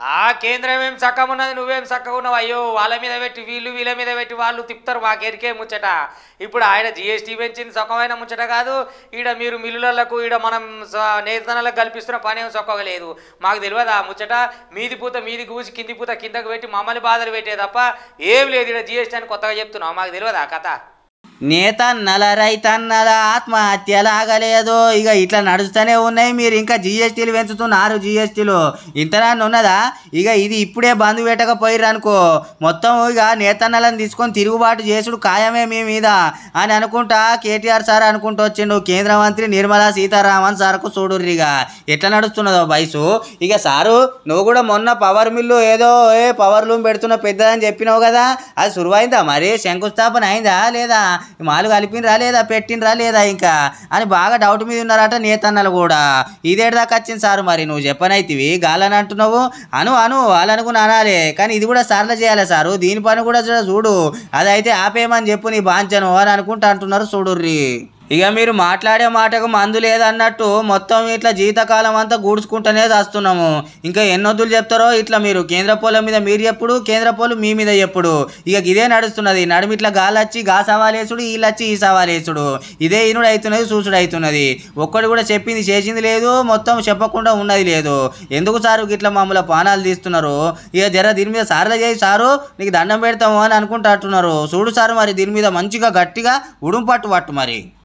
ఆ కేంద్రం ఏం చక్కగా ఉన్నది నువ్వేం చక్కగా ఉన్నావు అయ్యో వాళ్ళ మీద పెట్టి వీళ్ళు వీళ్ళ మీద పెట్టి వాళ్ళు తిప్పుతారు మాకు ఎరికే ముచ్చట ఇప్పుడు ఆయన జిఎస్టీ పెంచింది సుఖమైన ముచ్చట కాదు ఈడ మీరు మిల్లులకు ఈడ మనం నేతనాలకు కల్పిస్తున్న పని ఏం లేదు మాకు తెలియదు ఆ ముచ్చట మీది పూత మీది కూసి కింది పూత కిందకు పెట్టి మమ్మల్ని బాధలు పెట్టే తప్ప ఏం లేదు ఈడ జిఎస్టీ అని కొత్తగా చెప్తున్నావు మాకు తెలియదు ఆ కథ నేతన్నల రైతన్నల లాగలేదు ఇక ఇట్లా నడుస్తూనే ఉన్నాయి మీరు ఇంకా జిఎస్టీలు పెంచుతున్నారు జిఎస్టీలు ఇంతనాన్ని ఉన్నదా ఇక ఇది ఇప్పుడే బంధు పెట్టకపోయిర్రు అనుకో మొత్తం ఇక నేతన్నలను తీసుకొని తిరుగుబాటు చేసుడు ఖాయమే మీ మీద అని అనుకుంటా కేటీఆర్ సార్ అనుకుంటూ వచ్చిండు కేంద్ర మంత్రి నిర్మలా సీతారామన్ సార్కు చూడుర్రు ఇక ఎట్లా నడుస్తున్నదో బైసు ఇక సారు నువ్వు కూడా మొన్న పవర్ మిల్లు ఏదో ఏ పవర్ లూమ్ పెడుతున్న పెద్దదని చెప్పినావు కదా అది సురువైందా మరి శంకుస్థాపన అయిందా లేదా మాలు కలిపిన రాలేదా పెట్టిన రాలేదా ఇంకా అని బాగా డౌట్ మీద ఉన్నారట నేతన్నలు కూడా దాకా వచ్చింది సార్ మరి నువ్వు చెప్పనైతివి గాలని అంటున్నావు అను అను వాళ్ళనుకుని అనాలే కానీ ఇది కూడా సరళ చేయాలి సారు దీని పని కూడా చూడు అదైతే ఆపేయమని చెప్పు నీ బాంచను అని అనుకుంటా అంటున్నారు చూడుర్రీ ఇక మీరు మాట్లాడే మాటకు మందు లేదన్నట్టు మొత్తం ఇట్లా జీతకాలం అంతా గూడ్చుకుంటూనే చేస్తున్నాము ఇంకా ఎన్నొద్దులు చెప్తారో ఇట్లా మీరు కేంద్ర పోలం మీద మీరు ఎప్పుడు కేంద్ర పోలు మీ మీద ఎప్పుడు ఇక ఇదే నడుస్తున్నది నడుమి ఇట్లా గాలొచ్చి గా సవాలేసుడు వీళ్ళొచ్చి ఈ సవాలేసుడు ఇదే ఈనుడు అవుతున్నది సూసుడు అవుతున్నది ఒక్కడు కూడా చెప్పింది చేసింది లేదు మొత్తం చెప్పకుండా ఉన్నది లేదు ఎందుకు సారు ఇట్లా మమ్మల్ని పానాలు తీస్తున్నారు ఇక జర దీని మీద సారద చేయి సారు నీకు దండం పెడతాము అని అంటున్నారు చూడు సారు మరి దీని మీద మంచిగా గట్టిగా ఉడుంపట్టు పట్టు మరి